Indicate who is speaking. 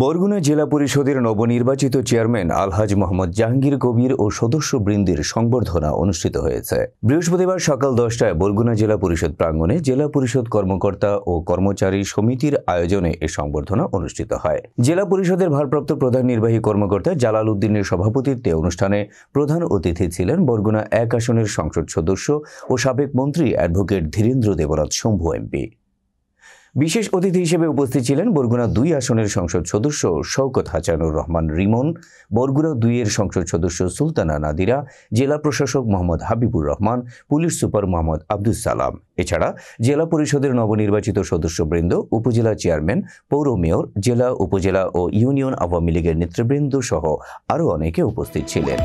Speaker 1: বরগুনা জেলা পরিষদের নবনির্বাচিত চেয়ারম্যান আলহাজ মোহাম্মদ জাহাঙ্গীর কবির ও সদস্যবৃন্দের সংবর্ধনা অনুষ্ঠিত হয়েছে বৃহস্পতিবার সকাল দশটায় বরগুনা জেলা পরিষদ প্রাঙ্গণে জেলা পরিষদ কর্মকর্তা ও কর্মচারী সমিতির আয়োজনে এ সংবর্ধনা অনুষ্ঠিত হয় জেলা পরিষদের ভারপ্রাপ্ত প্রধান নির্বাহী কর্মকর্তা জালাল উদ্দিনের সভাপতিত্বে অনুষ্ঠানে প্রধান অতিথি ছিলেন বরগুনা এক আসনের সংসদ সদস্য ও সাবেক মন্ত্রী অ্যাডভোকেট ধীরেন্দ্র দেবনাথ শম্ভু এমপি বিশেষ অতিথি হিসেবে উপস্থিত ছিলেন বরগুনা দুই আসনের সংসদ সদস্য শওকত হাসানুর রহমান রিমন বরগুনা দুইয়ের সংসদ সদস্য সুলতানা নাদিরা জেলা প্রশাসক মোহাম্মদ হাবিবুর রহমান পুলিশ সুপার মোহাম্মদ আব্দুল সালাম এছাড়া জেলা পরিষদের নবনির্বাচিত সদস্যবৃন্দ উপজেলা চেয়ারম্যান পৌর মেয়র জেলা উপজেলা ও ইউনিয়ন আওয়ামী লীগের নেতৃবৃন্দ সহ আরও অনেকে উপস্থিত ছিলেন